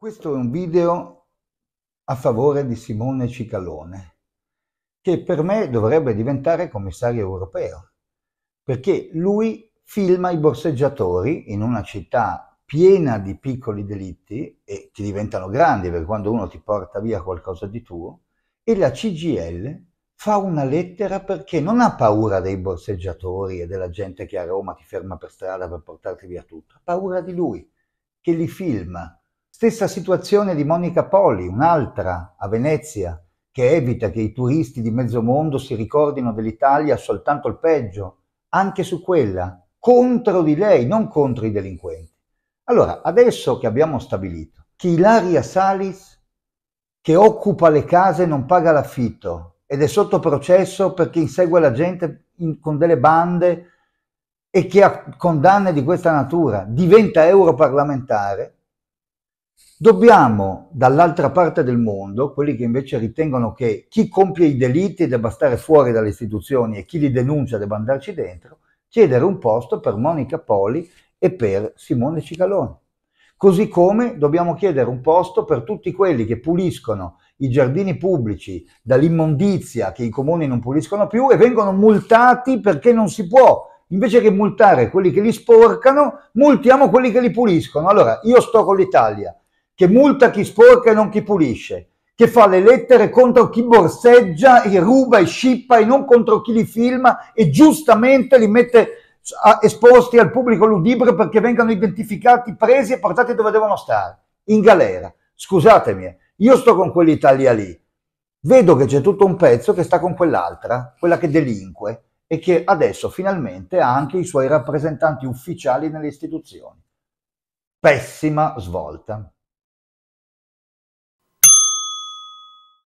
Questo è un video a favore di Simone Cicalone, che per me dovrebbe diventare commissario europeo, perché lui filma i borseggiatori in una città piena di piccoli delitti e ti diventano grandi perché quando uno ti porta via qualcosa di tuo, e la CGL fa una lettera perché non ha paura dei borseggiatori e della gente che a Roma ti ferma per strada per portarti via tutto, ha paura di lui, che li filma Stessa situazione di Monica Poli, un'altra, a Venezia, che evita che i turisti di mezzo mondo si ricordino dell'Italia soltanto il peggio, anche su quella, contro di lei, non contro i delinquenti. Allora, adesso che abbiamo stabilito che Ilaria Salis, che occupa le case non paga l'affitto ed è sotto processo perché insegue la gente in, con delle bande e che ha condanne di questa natura, diventa europarlamentare, Dobbiamo dall'altra parte del mondo, quelli che invece ritengono che chi compie i delitti debba stare fuori dalle istituzioni e chi li denuncia debba andarci dentro, chiedere un posto per Monica Poli e per Simone Cicalone. Così come dobbiamo chiedere un posto per tutti quelli che puliscono i giardini pubblici dall'immondizia che i comuni non puliscono più e vengono multati perché non si può. Invece che multare quelli che li sporcano, multiamo quelli che li puliscono. Allora, io sto con l'Italia, che multa chi sporca e non chi pulisce, che fa le lettere contro chi borseggia e ruba e scippa e non contro chi li filma e giustamente li mette esposti al pubblico ludibrio perché vengano identificati, presi e portati dove devono stare, in galera. Scusatemi, eh, io sto con quell'Italia lì, vedo che c'è tutto un pezzo che sta con quell'altra, quella che delinque e che adesso finalmente ha anche i suoi rappresentanti ufficiali nelle istituzioni. Pessima svolta.